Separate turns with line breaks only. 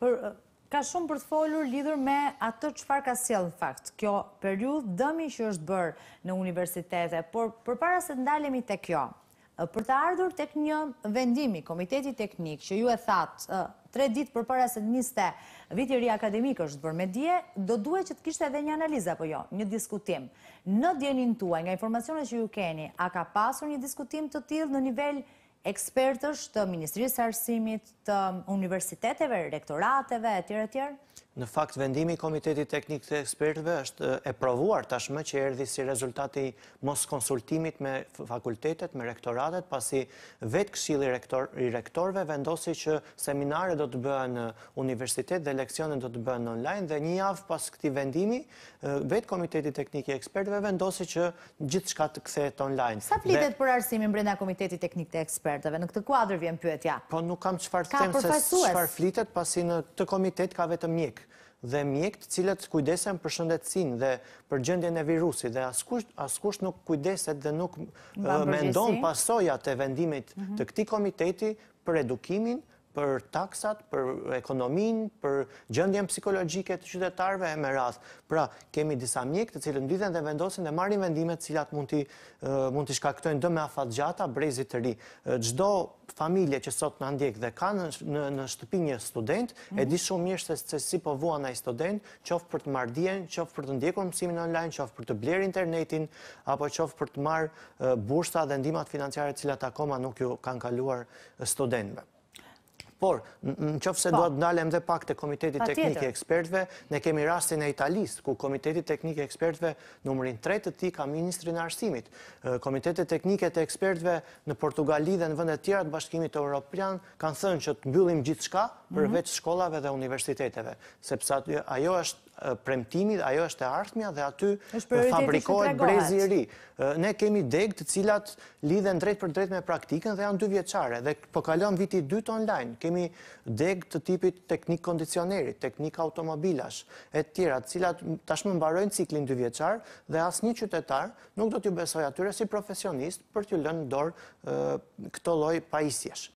ka shumë për të folur lidhur me atë qëfar ka sjellë fakt. Kjo periud dëmi që është bërë në universitete, por për para se të ndalemi të kjo, për të ardhur të një vendimi, Komiteti Teknik, që ju e thatë, tre ditë për para se të njiste vitjeri ri akademikë është bërë me dje, do duhet që të kishtë edhe një analiza, për jo, një diskutim. Në djenin tuaj, nga informacionet që ju keni, a ka pasur një diskutim të tilë në nivel ekspertës të Ministrisë Arsimit, të universiteteve, rektorateve, e tjere tjere?
Në fakt, vendimi Komiteti Teknik të Ekspertëve është e provuar tashmë që erdi si rezultati mos konsultimit me fakultetet, me rektoratet, pasi vetë kësili i rektorve vendosi që seminare do të bëhen në universitet dhe leksionet do të bëhen online dhe një avë pas këti vendimi, vetë Komiteti Teknik të Ekspertëve vendosi që gjithë shka të kësetë online. Sa plitet
për arsimin brenda Komiteti Teknik të Ekspertëve? ekspertëve. Në këtë kuadrë vjen pyetja. Po nuk kam qëfar të temë se qëfar
flitet, pasi në të komitet ka vetë mjekë dhe mjekët cilët kujdesen për shëndetsin dhe për gjëndjen e virusi dhe askusht nuk kujdeset dhe nuk eh, mendon pasoja mhm. të vendimit të këti komiteti për edukimin për taksat, për ekonomin, për gjëndjen psikologjike të qytetarve e me rath. Pra, kemi disa mjek të cilë ndydhen dhe vendosin dhe marrin vendimet cilat mund të shkaktojnë dëme afat gjata, brezit të ri. Gjdo familje që sot në ndjek dhe ka në shtëpi një student, e di shumë mirë se si po vua i student, qofë për të marrë djenë, qofë për të ndjekur mësimin online, qofë për të blerë internetin, apo qofë për të marrë bursa dhe ndimat financiare cilat akoma nuk ju kanë kaluar studentve. Por, në qofë se po. doa të ndalem dhe pak të Komiteti Teknik e Ekspertve, ne kemi rastin e Italis, ku Komiteti Teknik e Ekspertve nëmërin 3 të ti ka Ministri në Arsimit. Komiteti Teknik e Ekspertve në Portugali dhe në vëndet tjera të bashkimit e Europian kanë thënë që të mbyllim gjithë shka përveç mhm. shkollave dhe universiteteve. Sepsa ajo është premtimit, ajo është e ardhmja dhe aty fabrikohet brezi e ri. Ne kemi deg të cilat lidhen drejt për drejt me praktikën dhe janë dy vjeqare. Dhe pokalon viti 2 online, kemi deg të tipit teknik kondicioneri, teknik automobilash, e tjera, cilat tashmë mbarojnë ciklin dy vjeqar dhe asë një qytetar nuk do t'ju besoj atyre si profesionist për t'ju lënë dorë këto loj pajisjesh.